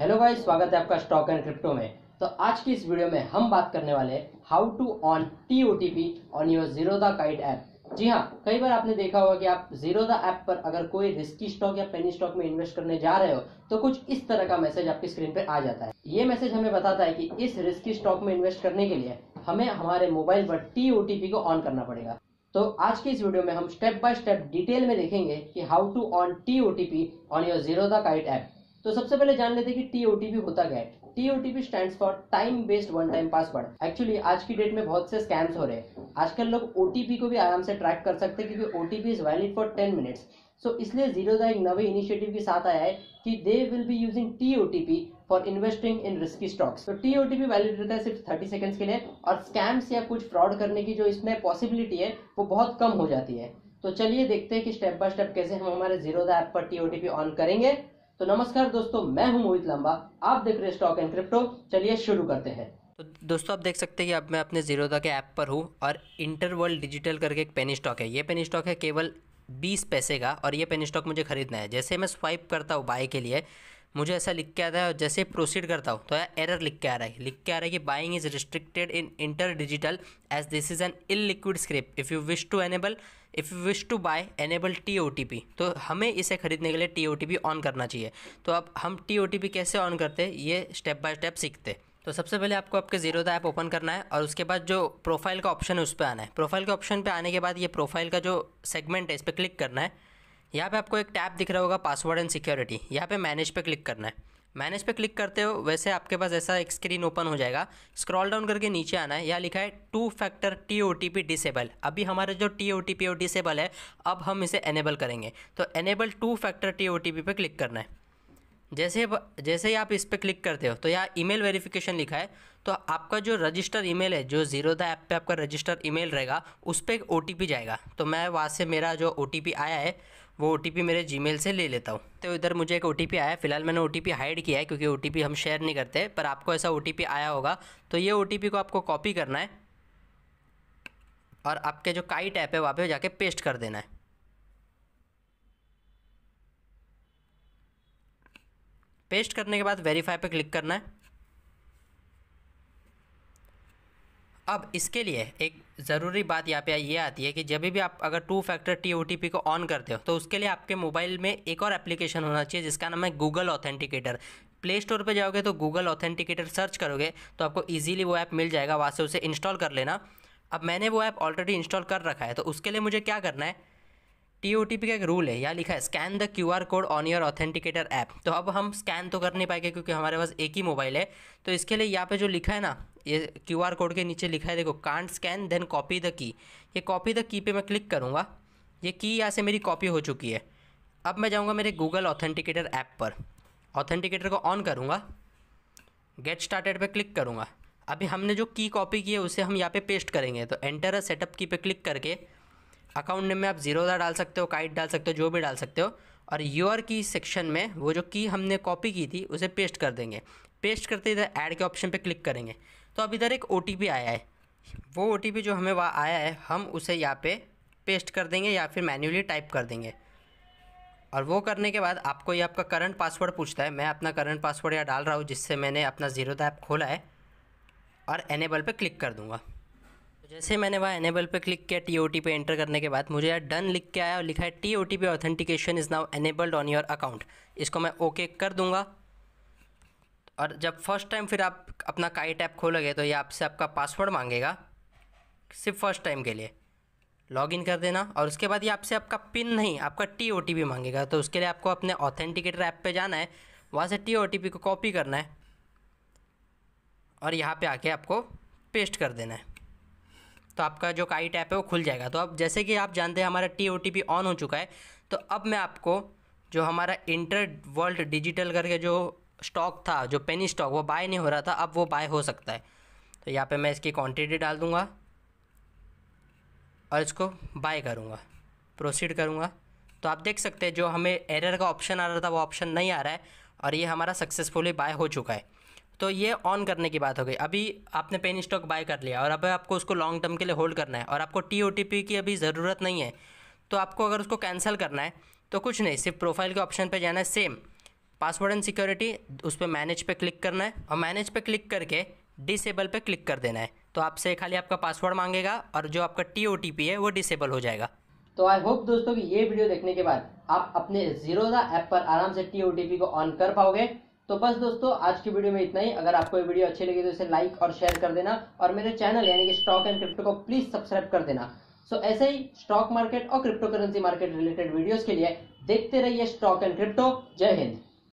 hello guys स्वागत है आपका स्टॉक एंड क्रिप्टो में तो आज की इस वीडियो में हम बात करने वाले how to on T O T P on your Zerodha kite app जी हाँ कई बार आपने देखा होगा कि आप जीरो द ऐप पर अगर कोई रिस्की स्टॉक या पेनी स्टॉक में इन्वेस्ट करने जा रहे हो तो कुछ इस तरह का मैसेज आपकी स्क्रीन पर आ जाता है ये मैसेज हमें बताता है कि इस रिस्की स्टॉक में इन्वेस्ट करने के लिए हमें हमारे मोबाइल पर टी ओ टी पी को ऑन करना पड़ेगा तो आज की इस वीडियो में हम स्टेप बाय स्टेप डिटेल में देखेंगे कि how to on T O T P on your Zerodha kite app तो सबसे पहले जान लेते हैं कि टीओटीपी होता क्या है TOTP stand for time based one time password actually आज की डेट में बहुत से स्कैम्स हो रहे हैं आजकल लोग ओटीपी को भी आराम से ट्रैक कर सकते हैं क्योंकि OTP is valid for ten minutes so इसलिए जीरो का एक नवे इनिशिएटिव के साथ आया है कि they will be using TOTP for investing in risky stocks तो टीओटीपी वैलिड रहता है सिर्फ थर्टी सेकेंड्स के लिए और स्कैम्स या कुछ फ्रॉड करने की जो इसमें पॉसिबिलिटी है वो बहुत कम हो जाती है तो चलिए देखते हैं कि स्टेप बाय स्टेप कैसे हम हमारे जीरो ऐप पर टीओटीपी ऑन करेंगे तो नमस्कार दोस्तों मैं हूं मोहित लंबा आप देख रहे स्टॉक एंड क्रिप्टो चलिए शुरू करते हैं तो दोस्तों आप देख सकते हैं कि अब मैं अपने जीरोदा के ऐप पर हूँ और इंटरवर्ल्ड डिजिटल करके एक पेनी स्टॉक है ये पेनी स्टॉक है केवल बीस पैसे का और ये पेनी स्टॉक मुझे खरीदना है जैसे मैं स्वाइप करता हूँ बाय के लिए मुझे ऐसा लिख के आता है और जैसे प्रोसीड करता हूँ तो एरर लिख के आ रहा है लिख के आ रहा है कि buying is restricted in inter digital as this is an liquid script if you wish to enable if you wish to buy enable T O T P तो हमें इसे खरीदने के लिए T O T P on करना चाहिए तो अब हम टी ओ टी पी कैसे ऑन करते हैं ये स्टेप बाय स्टेप सीखते तो सबसे पहले आपको आपके जीरो द ऐप ओपन करना है और उसके बाद जो प्रोफाइल का ऑप्शन है उस पर आना है प्रोफाइल के ऑप्शन पे आने के बाद ये प्रोफाइल का जो सेगमेंट है इस पर क्लिक करना है यहाँ पे आपको एक टैब दिख रहा होगा पासवर्ड एंड सिक्योरिटी यहाँ पे मैनेज पे क्लिक करना है मैनेज पे क्लिक करते हो वैसे आपके पास ऐसा एक स्क्रीन ओपन हो जाएगा स्क्रॉल डाउन करके नीचे आना है यहाँ लिखा है two factor T O T P disable अभी हमारे जो T O T P disable है अब हम इसे एनेबल करेंगे तो enable two factor T O T P पे क्लिक करना है जैसे जैसे ही आप इस पर क्लिक करते हो तो यहाँ ईमेल वेरिफिकेशन लिखा है तो आपका जो रजिस्टर ईमेल है जो जीरो द ऐप पे आपका रजिस्टर ईमेल रहेगा उस पर एक ओ जाएगा तो मैं वहाँ से मेरा जो ओ आया है वो ओ मेरे जीमेल से ले लेता हूँ तो इधर मुझे एक ओ आया फिलहाल मैंने ओ हाइड किया है क्योंकि ओ हम शेयर नहीं करते पर आपको ऐसा ओ आया होगा तो ये ओ को आपको कॉपी करना है और आपके जो काइट ऐप है वहाँ पे जाके पेस्ट कर देना है पेस्ट करने के बाद वेरीफाई पे क्लिक करना है अब इसके लिए एक ज़रूरी बात यहाँ पे ये आती है कि जब भी आप अगर two factor T O T P को ऑन करते हो तो उसके लिए आपके मोबाइल में एक और एप्लीकेशन होना चाहिए जिसका नाम है गूगल ऑथेंटिकेटर प्ले स्टोर पर जाओगे तो गूगल ऑथेंटिकेटर सर्च करोगे तो आपको ईजिली वो ऐप मिल जाएगा वहाँ से उसे इंस्टॉल कर लेना अब मैंने वो ऐप ऑलरेडी इंस्टॉल कर रखा है तो उसके लिए मुझे क्या करना है टी ओ टी पी का एक रूल है या लिखा है scan the Q R code on your authenticator app तो अब हम स्कैन तो कर नहीं पाएंगे क्योंकि हमारे पास एक ही मोबाइल है तो इसके लिए यहाँ पे जो लिखा है ना ये क्यू आर कोड के नीचे लिखा है देखो can't scan then copy the key ये कॉपी द की पे मैं क्लिक करूँगा ये की यहाँ से मेरी कॉपी हो चुकी है अब मैं जाऊँगा मेरे गूगल ऑथेंटिकेटर ऐप पर ऑथेंटिकेटर को ऑन करूँगा गेट स्टार्टेड पे क्लिक करूँगा अभी हमने जो की कॉपी की है उसे हम यहाँ पे पेस्ट करेंगे तो एंटर अ सेटअप की पे क्लिक करके अकाउंट नेम में आप जीरो डाल सकते हो काइट डाल सकते हो जो भी डाल सकते हो और योर की सेक्शन में वो जो की हमने कॉपी की थी उसे पेस्ट कर देंगे पेस्ट करते इधर ऐड के ऑप्शन पे क्लिक करेंगे तो अब इधर एक ओ आया है वो ओ जो हमें वहाँ आया है हम उसे यहाँ पे पेस्ट कर देंगे या फिर मैन्युअली टाइप कर देंगे और वो करने के बाद आपको ये आपका करंट पासवर्ड पूछता है मैं अपना करंट पासवर्ड यहाँ डाल रहा हूँ जिससे मैंने अपना जीरो ऐप खोला है और एनेबल पे क्लिक कर दूँगा तो जैसे मैंने वहाँ एनेबल पे क्लिक किया T O T P enter करने के बाद मुझे यहाँ डन लिख के आया और लिखा है T O T P authentication is now enabled on your account इसको मैं ओके okay कर दूँगा और जब फर्स्ट टाइम फिर आप अपना काइट ऐप खोलोगे तो ये आपसे आपका पासवर्ड मांगेगा सिर्फ फर्स्ट टाइम के लिए लॉगिन कर देना और उसके बाद ये आपसे आपका पिन नहीं आपका टी ओ मांगेगा तो उसके लिए आपको अपने ऑथेंटिकेटर ऐप पे जाना है वहाँ से टी ओ को कॉपी करना है और यहाँ पे आके आपको पेस्ट कर देना है तो आपका जो काइट ऐप है वो खुल जाएगा तो अब जैसे कि आप जानते हैं हमारा टी ओ ऑन हो चुका है तो अब मैं आपको जो हमारा इंटर वर्ल्ड डिजिटल करके जो स्टॉक था जो पेनी स्टॉक वो बाय नहीं हो रहा था अब वो बाय हो सकता है तो यहाँ पे मैं इसकी क्वांटिटी डाल दूँगा और इसको बाय करूँगा प्रोसीड करूँगा तो आप देख सकते हैं जो हमें एरर का ऑप्शन आ रहा था वो ऑप्शन नहीं आ रहा है और ये हमारा सक्सेसफुली बाय हो चुका है तो ये ऑन करने की बात हो गई अभी आपने पेन स्टॉक बाय कर लिया और अब आपको उसको लॉन्ग टर्म के लिए होल्ड करना है और आपको टी ओ टी पी की अभी ज़रूरत नहीं है तो आपको अगर उसको कैंसिल करना है तो कुछ नहीं सिर्फ प्रोफाइल के ऑप्शन पर जाना है सेम पासवर्ड एंड सिक्योरिटी उस पर मैनेज पे क्लिक करना है और मैनेज पे क्लिक करके डिसेबल पे क्लिक कर देना है तो आपसे खाली आपका पासवर्ड मांगेगा और जो आपका टी है वो डिसेबल हो जाएगा तो आई होप दोस्तों कि ये वीडियो देखने के बाद आप अपने जीरो ऐप पर आराम से टी को ऑन कर पाओगे तो बस दोस्तों आज की वीडियो में इतना ही अगर आपको ये वीडियो अच्छी लगी तो इसे लाइक और शेयर कर देना और मेरे चैनल यानी कि स्टॉक एंड क्रिप्टो को प्लीज सब्सक्राइब कर देना सो so, ऐसे ही स्टॉक मार्केट और crypto currency market related videos के लिए देखते रहिए स्टॉक एंड क्रिप्टो जय हिंद